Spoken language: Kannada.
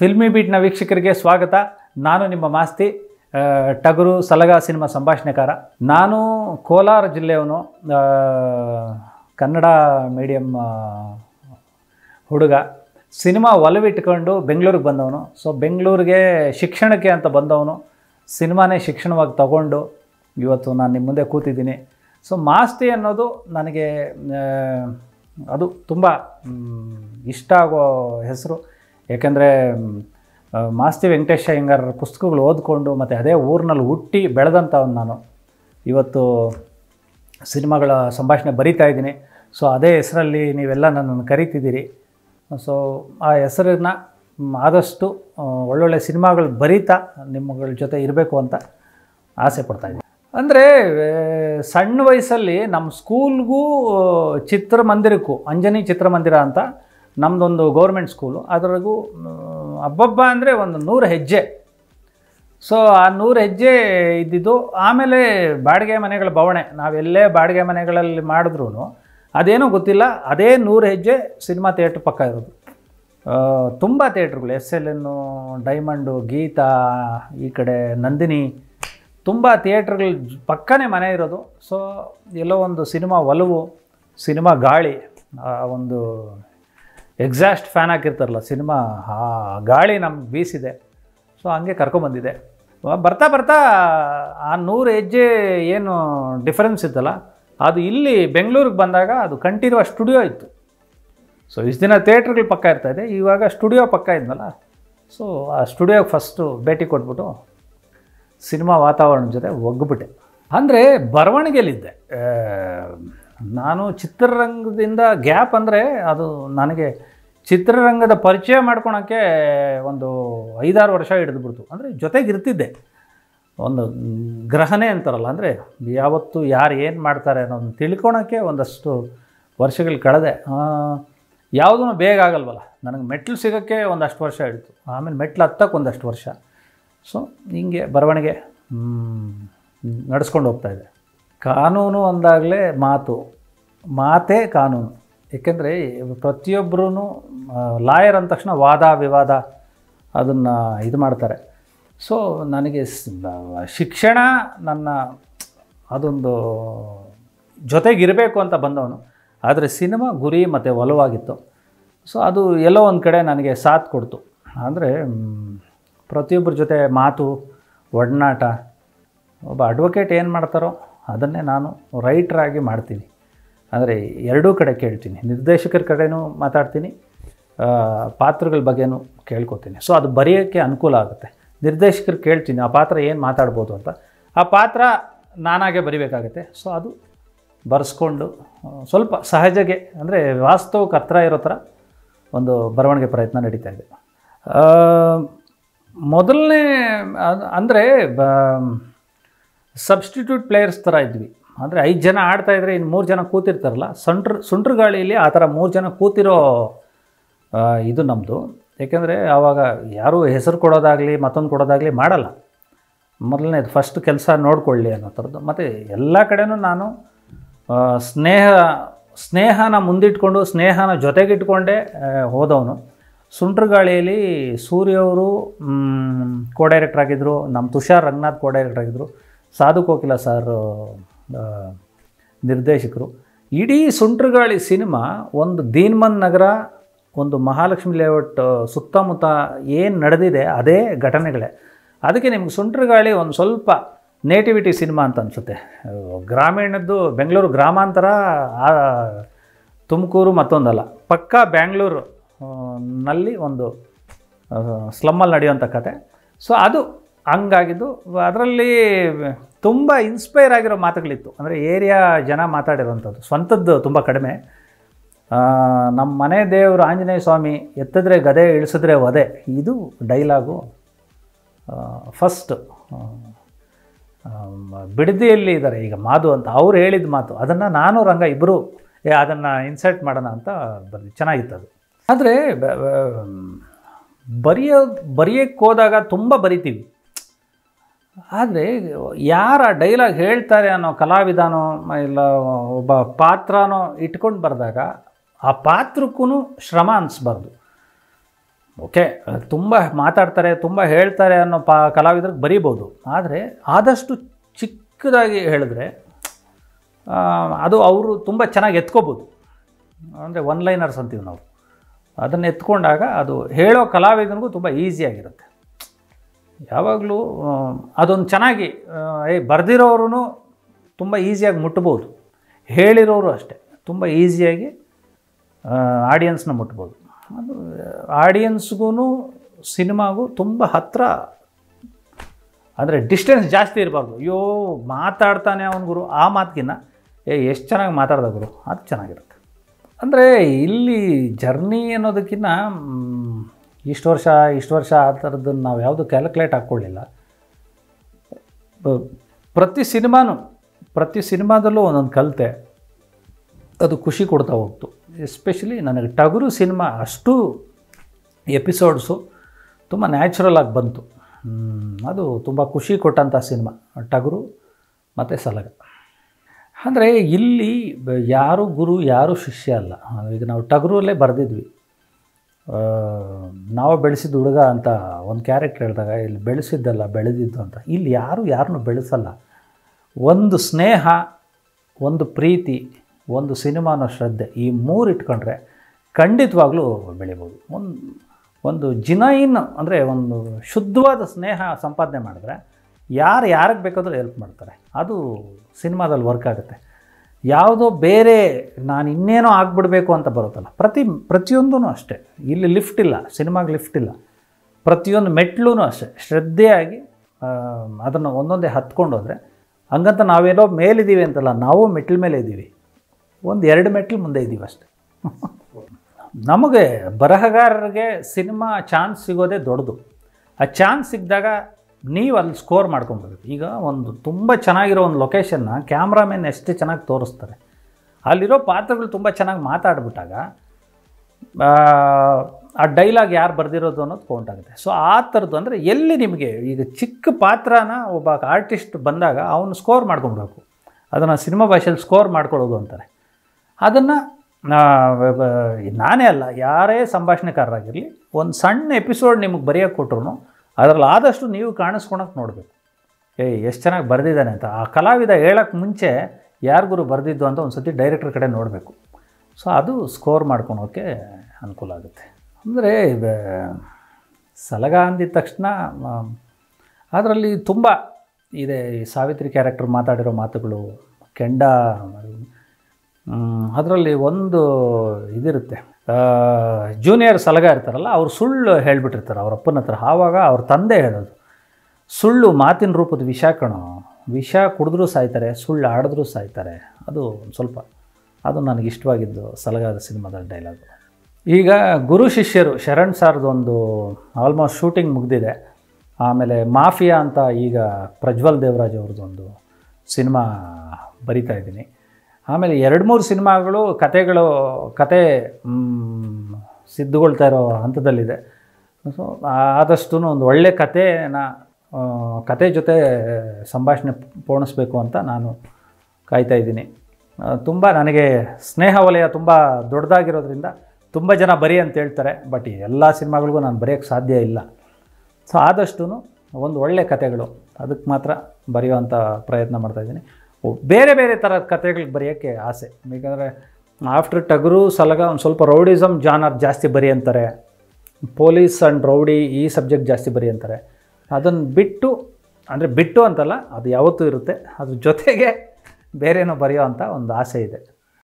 ಫಿಲ್ಮಿ ಬೀಟ್ನ ವೀಕ್ಷಕರಿಗೆ ಸ್ವಾಗತ ನಾನು ನಿಮ್ಮ ಮಾಸ್ತಿ ಟಗರು ಸಲಗ ಸಿನಿಮಾ ಸಂಭಾಷಣೆಕಾರ ನಾನು ಕೋಲಾರ ಜಿಲ್ಲೆಯವನು ಕನ್ನಡ ಮೀಡಿಯಂ ಹುಡುಗ ಸಿನಿಮಾ ಒಲವಿಟ್ಕೊಂಡು ಬೆಂಗಳೂರಿಗೆ ಬಂದವನು ಸೊ ಬೆಂಗಳೂರಿಗೆ ಶಿಕ್ಷಣಕ್ಕೆ ಅಂತ ಬಂದವನು ಸಿನಿಮಾನೇ ಶಿಕ್ಷಣವಾಗಿ ತಗೊಂಡು ಇವತ್ತು ನಾನು ನಿಮ್ಮ ಮುಂದೆ ಕೂತಿದ್ದೀನಿ ಸೊ ಮಾಸ್ತಿ ಅನ್ನೋದು ನನಗೆ ಅದು ತುಂಬ ಇಷ್ಟ ಆಗೋ ಹೆಸರು ಏಕೆಂದರೆ ಮಾಸ್ತಿ ವೆಂಕಟೇಶ ಅಯ್ಯಂಗಾರ್ ಪುಸ್ತಕಗಳು ಓದ್ಕೊಂಡು ಮತ್ತು ಅದೇ ಊರಿನಲ್ಲಿ ಹುಟ್ಟಿ ಬೆಳೆದಂಥವ್ನು ನಾನು ಇವತ್ತು ಸಿನಿಮಾಗಳ ಸಂಭಾಷಣೆ ಬರಿತಾ ಇದ್ದೀನಿ ಸೊ ಅದೇ ಹೆಸರಲ್ಲಿ ನೀವೆಲ್ಲ ನನ್ನನ್ನು ಕರಿತಿದ್ದೀರಿ ಸೊ ಆ ಹೆಸರನ್ನ ಆದಷ್ಟು ಒಳ್ಳೊಳ್ಳೆ ಸಿನಿಮಾಗಳು ಬರೀತಾ ನಿಮ್ಮಗಳ ಜೊತೆ ಇರಬೇಕು ಅಂತ ಆಸೆ ಕೊಡ್ತಾಯಿದ್ದೀನಿ ಅಂದರೆ ಸಣ್ಣ ವಯಸ್ಸಲ್ಲಿ ನಮ್ಮ ಸ್ಕೂಲ್ಗೂ ಚಿತ್ರಮಂದಿರಕ್ಕೂ ಅಂಜನಿ ಚಿತ್ರಮಂದಿರ ಅಂತ ನಮ್ಮದೊಂದು ಗೌರ್ಮೆಂಟ್ ಸ್ಕೂಲು ಅದರಗೂ ಹಬ್ಬಬ್ಬ ಅಂದರೆ ಒಂದು ನೂರು ಹೆಜ್ಜೆ ಸೊ ಆ ನೂರು ಹೆಜ್ಜೆ ಇದ್ದಿದ್ದು ಆಮೇಲೆ ಬಾಡಿಗೆ ಮನೆಗಳ ಬವಣೆ ನಾವೆಲ್ಲೇ ಬಾಡಿಗೆ ಮನೆಗಳಲ್ಲಿ ಮಾಡಿದ್ರೂ ಅದೇನೂ ಗೊತ್ತಿಲ್ಲ ಅದೇ ನೂರು ಹೆಜ್ಜೆ ಸಿನಿಮಾ ಥಿಯೇಟ್ರ್ ಪಕ್ಕ ಇರೋದು ತುಂಬ ಥಿಯೇಟ್ರ್ಗಳು S L N diamond Geeta ಈ ಕಡೆ ನಂದಿನಿ ತುಂಬ ಥಿಯೇಟ್ರ್ಗಳ ಪಕ್ಕನೇ ಮನೆ ಇರೋದು ಸೊ ಎಲ್ಲೋ ಒಂದು ಸಿನಿಮಾ ಒಲವು ಸಿನಿಮಾ ಗಾಳಿ ಒಂದು ಎಕ್ಸಾಸ್ಟ್ ಫ್ಯಾನ್ ಹಾಕಿರ್ತಾರಲ್ಲ ಸಿನಿಮಾ ಆ ಗಾಳಿ ನಮ್ಗೆ ಬೀಸಿದೆ ಸೊ ಹಂಗೆ ಕರ್ಕೊಂಬಂದಿದೆ ಬರ್ತಾ ಬರ್ತಾ ಆ ನೂರು ಹೆಜ್ಜೆ ಏನು ಡಿಫರೆನ್ಸ್ ಇತ್ತಲ್ಲ ಅದು ಇಲ್ಲಿ ಬೆಂಗಳೂರಿಗೆ ಬಂದಾಗ ಅದು ಕಂಠೀರುವ ಸ್ಟುಡಿಯೋ ಇತ್ತು ಸೊ ಇಷ್ಟು ದಿನ ಥಿಯೇಟ್ರ್ಗಳು ಪಕ್ಕ ಇದೆ ಇವಾಗ ಸ್ಟುಡಿಯೋ ಪಕ್ಕ ಇದ್ನಲ್ಲ ಸೊ ಆ ಸ್ಟುಡಿಯೋಗೆ ಫಸ್ಟು ಭೇಟಿ ಕೊಟ್ಬಿಟ್ಟು ಸಿನಿಮಾ ವಾತಾವರಣದ ಜೊತೆ ಒಗ್ಬಿಟ್ಟೆ ಅಂದರೆ ಬರವಣಿಗೆಯಲ್ಲಿದ್ದೆ ನಾನು ಚಿತ್ರರಂಗದಿಂದ ಗ್ಯಾಪ್ ಅಂದರೆ ಅದು ನನಗೆ ಚಿತ್ರರಂಗದ ಪರಿಚಯ ಮಾಡ್ಕೊಳೋಕ್ಕೆ ಒಂದು ಐದಾರು ವರ್ಷ ಹಿಡಿದ್ಬಿಡ್ತು ಅಂದರೆ ಜೊತೆಗಿರ್ತಿದ್ದೆ ಒಂದು ಗ್ರಹಣೆ ಅಂತಾರಲ್ಲ ಅಂದರೆ ಯಾವತ್ತು ಯಾರು ಏನು ಮಾಡ್ತಾರೆ ಅನ್ನೋದನ್ನು ತಿಳ್ಕೊಳಕ್ಕೆ ಒಂದಷ್ಟು ವರ್ಷಗಳು ಕಳೆದೆ ಯಾವುದೂ ಬೇಗ ಆಗಲ್ವಲ್ಲ ನನಗೆ ಮೆಟ್ಲು ಸಿಗೋಕ್ಕೆ ಒಂದಷ್ಟು ವರ್ಷ ಹಿಡಿತು ಆಮೇಲೆ ಮೆಟ್ಲು ಹತ್ತಕ್ಕೆ ಒಂದಷ್ಟು ವರ್ಷ ಸೊ ಹಿಂಗೆ ಬರವಣಿಗೆ ನಡೆಸ್ಕೊಂಡು ಹೋಗ್ತಾಯಿದೆ ಕಾನೂನು ಅಂದಾಗಲೇ ಮಾತು ಮಾತೇ ಕಾನೂನು ಏಕೆಂದರೆ ಪ್ರತಿಯೊಬ್ಬರೂ ಲಾಯರ್ ಅಂದ ತಕ್ಷಣ ವಾದ ವಿವಾದ ಅದನ್ನು ಇದು ಮಾಡ್ತಾರೆ ಸೊ ನನಗೆ ಶಿಕ್ಷಣ ನನ್ನ ಅದೊಂದು ಜೊತೆಗಿರಬೇಕು ಅಂತ ಬಂದವನು ಆದರೆ ಸಿನಿಮಾ ಗುರಿ ಮತ್ತು ಒಲವಾಗಿತ್ತು ಸೊ ಅದು ಎಲ್ಲೋ ಒಂದು ಕಡೆ ನನಗೆ ಸಾಥ್ ಕೊಡ್ತು ಅಂದರೆ ಪ್ರತಿಯೊಬ್ಬರ ಜೊತೆ ಮಾತು ಒಡನಾಟ ಒಬ್ಬ ಅಡ್ವೊಕೇಟ್ ಏನು ಮಾಡ್ತಾರೋ ಅದನ್ನೇ ನಾನು ರೈಟ್ರಾಗಿ ಮಾಡ್ತೀನಿ ಅಂದರೆ ಎರಡೂ ಕಡೆ ಕೇಳ್ತೀನಿ ನಿರ್ದೇಶಕರ ಕಡೆನೂ ಮಾತಾಡ್ತೀನಿ ಪಾತ್ರಗಳ ಬಗ್ಗೆನೂ ಕೇಳ್ಕೊತೀನಿ ಸೊ ಅದು ಬರೆಯೋಕ್ಕೆ ಅನುಕೂಲ ಆಗುತ್ತೆ ನಿರ್ದೇಶಕರು ಕೇಳ್ತೀನಿ ಆ ಪಾತ್ರ ಏನು ಮಾತಾಡ್ಬೋದು ಅಂತ ಆ ಪಾತ್ರ ನಾನಾಗೆ ಬರಿಬೇಕಾಗತ್ತೆ ಸೊ ಅದು ಬರೆಸ್ಕೊಂಡು ಸ್ವಲ್ಪ ಸಹಜಗೆ ಅಂದರೆ ವಾಸ್ತವಕ್ಕೆ ಹತ್ರ ಇರೋ ಥರ ಒಂದು ಬರವಣಿಗೆ ಪ್ರಯತ್ನ ನಡೀತಾ ಇದೆ ಮೊದಲನೇ ಅಂದರೆ ಬ ಸಬ್ಸ್ಟಿಟ್ಯೂಟ್ ಪ್ಲೇಯರ್ಸ್ ಥರ ಇದ್ವಿ ಅಂದರೆ ಐದು ಜನ ಆಡ್ತಾ ಇದ್ರೆ ಇನ್ನು ಮೂರು ಜನ ಕೂತಿರ್ತಾರಲ್ಲ ಸಂಟ್ರ್ ಸುಂಟ್ರ ಗಾಳಿಯಲ್ಲಿ ಆ ಥರ ಮೂರು ಜನ ಕೂತಿರೋ ಇದು ನಮ್ಮದು ಏಕೆಂದರೆ ಆವಾಗ ಯಾರೂ ಹೆಸರು ಕೊಡೋದಾಗಲಿ ಮತ್ತೊಂದು ಕೊಡೋದಾಗಲಿ ಮಾಡಲ್ಲ ಮೊದಲನೇದು ಫಸ್ಟ್ ಕೆಲಸ ನೋಡಿಕೊಳ್ಳಿ ಅನ್ನೋ ಥರದ್ದು ಮತ್ತು ಎಲ್ಲ ಕಡೆನೂ ನಾನು ಸ್ನೇಹ ಸ್ನೇಹನ ಮುಂದಿಟ್ಕೊಂಡು ಸ್ನೇಹನ ಜೊತೆಗಿಟ್ಕೊಂಡೇ ಹೋದವನು ಗಾಳಿಯಲ್ಲಿ ಸೂರ್ಯವರು ಕೋ ಡೈರೆಕ್ಟರ್ ನಮ್ಮ ತುಷಾರ್ ರಂಗನಾಥ್ ಕೋ ಡೈರೆಕ್ಟರ್ ಆಗಿದ್ದರು ಸಾಧು ಕೋಕಿಲ ಸರ್ ನಿರ್ದೇಶಕರು ಇಡೀ ಸುಂಟ್ರಗಾಳಿ ಸಿನಿಮಾ ಒಂದು ದೀನ್ಮನ್ ನಗರ ಒಂದು ಮಹಾಲಕ್ಷ್ಮಿ ಲೇಔಟ್ ಸುತ್ತಮುತ್ತ ಏನು ನಡೆದಿದೆ ಅದೇ ಘಟನೆಗಳೇ ಅದಕ್ಕೆ ನಿಮ್ಗೆ ಸುಂಟ್ರಗಾಳಿ ಒಂದು ಸ್ವಲ್ಪ ನೇಟಿವಿಟಿ ಸಿನಿಮಾ ಅಂತ ಅನಿಸುತ್ತೆ ಗ್ರಾಮೀಣದ್ದು ಬೆಂಗಳೂರು ಗ್ರಾಮಾಂತರ ತುಮಕೂರು ಮತ್ತೊಂದಲ್ಲ ಪಕ್ಕಾ ಬ್ಯಾಂಗ್ಳೂರು ನಲ್ಲಿ ಒಂದು ಸ್ಲಮ್ಮಲ್ಲಿ ನಡೆಯುವಂಥ ಕತೆ ಸೊ ಅದು ಹಂಗಾಗಿದ್ದು ಅದರಲ್ಲಿ ತುಂಬ ಇನ್ಸ್ಪೈರ್ ಆಗಿರೋ ಮಾತುಗಳಿತ್ತು ಅಂದರೆ ಏರಿಯಾ ಜನ ಮಾತಾಡಿರೋವಂಥದ್ದು ಸ್ವಂತದ್ದು ತುಂಬ ಕಡಿಮೆ ನಮ್ಮ ಮನೆ ದೇವರು ಆಂಜನೇಯ ಸ್ವಾಮಿ ಎತ್ತಿದ್ರೆ ಗದೆ ಇಳಿಸಿದ್ರೆ ವದೆ ಇದು ಡೈಲಾಗು ಫಸ್ಟ್ ಬಿಡದಿಯಲ್ಲಿ ಇದ್ದಾರೆ ಈಗ ಮಾದು ಅಂತ ಅವ್ರು ಹೇಳಿದ ಮಾತು ಅದನ್ನು ನಾನು ರಂಗ ಇಬ್ಬರು ಅದನ್ನು ಇನ್ಸರ್ಟ್ ಮಾಡೋಣ ಅಂತ ಬರ್ದು ಚೆನ್ನಾಗಿತ್ತು ಅದು ಆದರೆ ಬರೆಯೋ ಬರೆಯೋಕ್ಕೆ ಹೋದಾಗ ತುಂಬ ಬರಿತೀವಿ ಆದರೆ ಯಾರ ಡೈಲಾಗ್ ಹೇಳ್ತಾರೆ ಅನ್ನೋ ಕಲಾವಿದಾನೋ ಇಲ್ಲ ಒಬ್ಬ ಪಾತ್ರನೋ ಇಟ್ಕೊಂಡು ಬರೆದಾಗ ಆ ಪಾತ್ರಕ್ಕೂ ಶ್ರಮ ಅನಿಸ್ಬಾರ್ದು ಓಕೆ ತುಂಬ ಮಾತಾಡ್ತಾರೆ ತುಂಬ ಹೇಳ್ತಾರೆ ಅನ್ನೋ ಪಾ ಕಲಾವಿದ್ರಿಗೆ ಬರೀಬೋದು ಆದರೆ ಆದಷ್ಟು ಚಿಕ್ಕದಾಗಿ ಹೇಳಿದ್ರೆ ಅದು ಅವರು ತುಂಬ ಚೆನ್ನಾಗಿ ಎತ್ಕೋಬೋದು ಅಂದರೆ ಒನ್ ಲೈನರ್ಸ್ ಅಂತೀವಿ ನಾವು ಅದನ್ನು ಎತ್ಕೊಂಡಾಗ ಅದು ಹೇಳೋ ಕಲಾವಿದನಿಗೂ ತುಂಬ ಈಸಿಯಾಗಿರುತ್ತೆ ಯಾವಾಗಲೂ ಅದೊಂದು ಚೆನ್ನಾಗಿ ಏ ಬರೆದಿರೋರು ತುಂಬ ಈಸಿಯಾಗಿ ಮುಟ್ಬೋದು ಹೇಳಿರೋರು ಅಷ್ಟೇ ತುಂಬ ಈಸಿಯಾಗಿ ಆಡಿಯನ್ಸ್ನ ಮುಟ್ಬೋದು ಅದು ಆಡಿಯನ್ಸ್ಗೂ ಸಿನಿಮಾಗೂ ತುಂಬ ಹತ್ತಿರ ಅಂದರೆ ಡಿಸ್ಟೆನ್ಸ್ ಜಾಸ್ತಿ ಇರಬಾರ್ದು ಅಯ್ಯೋ ಮಾತಾಡ್ತಾನೆ ಅವನ ಗುರು ಆ ಮಾತಿಗಿನ್ನ ಏ ಎಷ್ಟು ಚೆನ್ನಾಗಿ ಮಾತಾಡ್ದ ಗುರು ಅದು ಚೆನ್ನಾಗಿರುತ್ತೆ ಅಂದರೆ ಇಲ್ಲಿ ಜರ್ನಿ ಅನ್ನೋದಕ್ಕಿಂತ ಇಷ್ಟು ವರ್ಷ ಇಷ್ಟು ವರ್ಷ ಆ ಥರದ್ದನ್ನು ನಾವು ಯಾವುದು ಕ್ಯಾಲ್ಕುಲೇಟ್ ಹಾಕ್ಕೊಳ್ಳಿಲ್ಲ ಪ್ರತಿ ಸಿನಿಮಾನು ಪ್ರತಿ ಸಿನಿಮಾದಲ್ಲೂ ಒಂದೊಂದು ಕಲಿತೆ ಅದು ಖುಷಿ ಕೊಡ್ತಾ ಹೋಗ್ತು ಎಸ್ಪೆಷಲಿ ನನಗೆ ಟಗರು ಸಿನಿಮಾ ಅಷ್ಟು ಎಪಿಸೋಡ್ಸು ತುಂಬ ನ್ಯಾಚುರಲಾಗಿ ಬಂತು ಅದು ತುಂಬ ಖುಷಿ ಕೊಟ್ಟಂಥ ಸಿನಿಮಾ ಟಗರು ಮತ್ತು ಸಲಗ ಅಂದರೆ ಇಲ್ಲಿ ಯಾರು ಗುರು ಯಾರು ಶಿಷ್ಯ ಅಲ್ಲ ಈಗ ನಾವು ಟಗರಲ್ಲೇ ಬರೆದಿದ್ವಿ ನಾವು ಬೆಳೆಸಿದ ಹುಡುಗ ಅಂತ ಒಂದು ಕ್ಯಾರೆಕ್ಟರ್ ಹೇಳಿದಾಗ ಇಲ್ಲಿ ಬೆಳೆಸಿದ್ದಲ್ಲ ಬೆಳೆದಿದ್ದು ಅಂತ ಇಲ್ಲಿ ಯಾರು ಯಾರನ್ನು ಬೆಳೆಸಲ್ಲ ಒಂದು ಸ್ನೇಹ ಒಂದು ಪ್ರೀತಿ ಒಂದು ಸಿನಿಮಾನ ಶ್ರದ್ಧೆ ಈ ಮೂರು ಇಟ್ಕೊಂಡ್ರೆ ಖಂಡಿತವಾಗ್ಲೂ ಬೆಳಿಬೋದು ಒಂದು ಒಂದು ಜಿನೈನ್ ಅಂದರೆ ಒಂದು ಶುದ್ಧವಾದ ಸ್ನೇಹ ಸಂಪಾದನೆ ಮಾಡಿದ್ರೆ ಯಾರು ಯಾರಿಗೆ ಬೇಕಾದರೂ ಹೆಲ್ಪ್ ಮಾಡ್ತಾರೆ ಅದು ಸಿನಿಮಾದಲ್ಲಿ ವರ್ಕ್ ಆಗುತ್ತೆ ಯಾವುದೋ ಬೇರೆ ನಾನು ಇನ್ನೇನೋ ಆಗಿಬಿಡಬೇಕು ಅಂತ ಬರುತ್ತಲ್ಲ ಪ್ರತಿ ಪ್ರತಿಯೊಂದೂ ಅಷ್ಟೇ ಇಲ್ಲಿ ಲಿಫ್ಟ್ ಇಲ್ಲ ಸಿನಿಮಾಗೆ ಲಿಫ್ಟ್ ಇಲ್ಲ ಪ್ರತಿಯೊಂದು ಮೆಟ್ಲೂ ಅಷ್ಟೇ ಶ್ರದ್ಧೆಯಾಗಿ ಅದನ್ನು ಒಂದೊಂದೇ ಹತ್ಕೊಂಡು ಹೋದರೆ ಹಂಗಂತ ನಾವೇನೋ ಮೇಲಿದ್ದೀವಿ ಅಂತಲ್ಲ ನಾವು ಮೆಟ್ಲ ಮೇಲೆ ಇದ್ದೀವಿ ಒಂದು ಎರಡು ಮೆಟ್ಲು ಮುಂದೆ ಇದ್ದೀವಿ ಅಷ್ಟೆ ನಮಗೆ ಬರಹಗಾರರಿಗೆ ಸಿನಿಮಾ ಚಾನ್ಸ್ ಸಿಗೋದೇ ದೊಡ್ಡದು ಆ ಚಾನ್ಸ್ ಸಿಕ್ಕಿದಾಗ ನೀವು ಅಲ್ಲಿ ಸ್ಕೋರ್ ಮಾಡ್ಕೊಬೇಕು ಈಗ ಒಂದು ತುಂಬ ಚೆನ್ನಾಗಿರೋ ಒಂದು ಲೊಕೇಶನ್ನ ಕ್ಯಾಮ್ರಾಮೆನ್ ಎಷ್ಟು ಚೆನ್ನಾಗಿ ತೋರಿಸ್ತಾರೆ ಅಲ್ಲಿರೋ ಪಾತ್ರಗಳು ತುಂಬ ಚೆನ್ನಾಗಿ ಮಾತಾಡಿಬಿಟ್ಟಾಗ ಆ ಡೈಲಾಗ್ ಯಾರು ಬರೆದಿರೋದು ಅನ್ನೋದು ಕೌಂಟ್ ಆಗುತ್ತೆ ಸೊ ಆ ಥರದ್ದು ಅಂದರೆ ಎಲ್ಲಿ ನಿಮಗೆ ಈಗ ಚಿಕ್ಕ ಪಾತ್ರನ ಒಬ್ಬ ಆರ್ಟಿಸ್ಟ್ ಬಂದಾಗ ಅವನು ಸ್ಕೋರ್ ಮಾಡ್ಕೊಬೇಕು ಅದನ್ನು ಸಿನಿಮಾ ಭಾಷೆಯಲ್ಲಿ ಸ್ಕೋರ್ ಮಾಡ್ಕೊಳ್ಳೋದು ಅಂತಾರೆ ಅದನ್ನು ನಾನೇ ಅಲ್ಲ ಯಾರೇ ಸಂಭಾಷಣೆಕಾರರಾಗಿರಲಿ ಒಂದು ಸಣ್ಣ ಎಪಿಸೋಡ್ ನಿಮಗೆ ಬರೆಯೋಕೆ ಕೊಟ್ರು ಅದರಲ್ಲಿ ಆದಷ್ಟು ನೀವು ಕಾಣಿಸ್ಕೊಳಕ್ಕೆ ನೋಡಬೇಕು ಏಯ್ ಎಷ್ಟು ಚೆನ್ನಾಗಿ ಬರೆದಿದ್ದಾನೆ ಅಂತ ಆ ಕಲಾವಿದ ಹೇಳೋಕ್ಕೆ ಮುಂಚೆ ಯಾರಿಗೂ ಬರೆದಿದ್ದು ಅಂತ ಒಂದು ಸತಿ ಡೈರೆಕ್ಟ್ರ್ ಕಡೆ ನೋಡಬೇಕು ಸೊ ಅದು ಸ್ಕೋರ್ ಮಾಡ್ಕೊಳೋಕ್ಕೆ ಅನುಕೂಲ ಆಗುತ್ತೆ ಅಂದರೆ ಸಲಗ ಅಂದಿದ ತಕ್ಷಣ ಅದರಲ್ಲಿ ತುಂಬ ಇದೆ ಸಾವಿತ್ರಿ ಕ್ಯಾರೆಕ್ಟರ್ ಮಾತಾಡಿರೋ ಮಾತುಗಳು ಕೆಂಡ ಅದರಲ್ಲಿ ಒಂದು ಇದಿರುತ್ತೆ ಜೂನಿಯರ್ ಸಲಗ ಇರ್ತಾರಲ್ಲ ಅವ್ರು ಸುಳ್ಳು ಹೇಳಿಬಿಟ್ಟಿರ್ತಾರೆ ಅವ್ರ ಅಪ್ಪನ ಹತ್ರ ಆವಾಗ ಅವ್ರ ತಂದೆ ಹೇಳೋದು ಸುಳ್ಳು ಮಾತಿನ ರೂಪದ ವಿಷ ಕಣೋ ವಿಷ ಕುಡಿದ್ರೂ ಸಾಯ್ತಾರೆ ಸುಳ್ಳು ಆಡಿದ್ರೂ ಸಾಯ್ತಾರೆ ಅದು ಒಂದು ಸ್ವಲ್ಪ ಅದು ನನಗೆ ಇಷ್ಟವಾಗಿದ್ದು ಸಲಗಾದ ಸಿನಿಮಾದ ಡೈಲಾಗು ಈಗ ಗುರು ಶಿಷ್ಯರು ಶರಣ್ ಸಾರ್ದು ಒಂದು ಆಲ್ಮೋಸ್ಟ್ ಶೂಟಿಂಗ್ ಮುಗಿದಿದೆ ಆಮೇಲೆ ಮಾಫಿಯಾ ಅಂತ ಈಗ ಪ್ರಜ್ವಲ್ ದೇವರಾಜ್ ಅವ್ರದ್ದು ಒಂದು ಸಿನಿಮಾ ಬರಿತಾ ಇದ್ದೀನಿ ಆಮೇಲೆ ಎರಡು ಮೂರು ಸಿನಿಮಾಗಳು ಕತೆಗಳು ಕತೆ ಸಿದ್ಧಗೊಳ್ತಾ ಇರೋ ಹಂತದಲ್ಲಿದೆ ಸೊ ಆದಷ್ಟು ಒಂದು ಒಳ್ಳೆ ಕಥೆನ ಕತೆ ಜೊತೆ ಸಂಭಾಷಣೆ ಪೂರ್ಣಿಸ್ಬೇಕು ಅಂತ ನಾನು ಕಾಯ್ತಾ ಇದ್ದೀನಿ ತುಂಬ ನನಗೆ ಸ್ನೇಹ ವಲಯ ತುಂಬ ದೊಡ್ಡದಾಗಿರೋದ್ರಿಂದ ತುಂಬ ಜನ ಬರಿ ಅಂತ ಹೇಳ್ತಾರೆ ಬಟ್ ಎಲ್ಲ ಸಿನಿಮಾಗಳಿಗೂ ನಾನು ಬರೆಯೋಕ್ಕೆ ಸಾಧ್ಯ ಇಲ್ಲ ಸೊ ಆದಷ್ಟು ಒಂದು ಒಳ್ಳೆ ಕತೆಗಳು ಅದಕ್ಕೆ ಮಾತ್ರ ಬರೆಯುವಂಥ ಪ್ರಯತ್ನ ಮಾಡ್ತಾಯಿದ್ದೀನಿ ಬೇರೆ ಬೇರೆ ಥರದ ಕಥೆಗಳಿಗೆ ಬರೆಯೋಕ್ಕೆ ಆಸೆ ಏಕೆಂದರೆ ಆಫ್ಟರ್ ಟಗರು ಸಲಗ ಒಂದು ಸ್ವಲ್ಪ ರೌಡಿಸಮ್ ಜಾನರ್ ಜಾಸ್ತಿ ಬರಿ ಅಂತಾರೆ ಪೊಲೀಸ್ ಆ್ಯಂಡ್ ರೌಡಿ ಈ ಸಬ್ಜೆಕ್ಟ್ ಜಾಸ್ತಿ ಬರಿ ಅಂತಾರೆ ಅದನ್ನು ಬಿಟ್ಟು ಅಂದರೆ ಬಿಟ್ಟು ಅಂತಲ್ಲ ಅದು ಯಾವತ್ತೂ ಇರುತ್ತೆ ಅದ್ರ ಜೊತೆಗೆ ಬೇರೆನೋ ಬರೆಯೋ ಅಂತ ಒಂದು ಆಸೆ ಇದೆ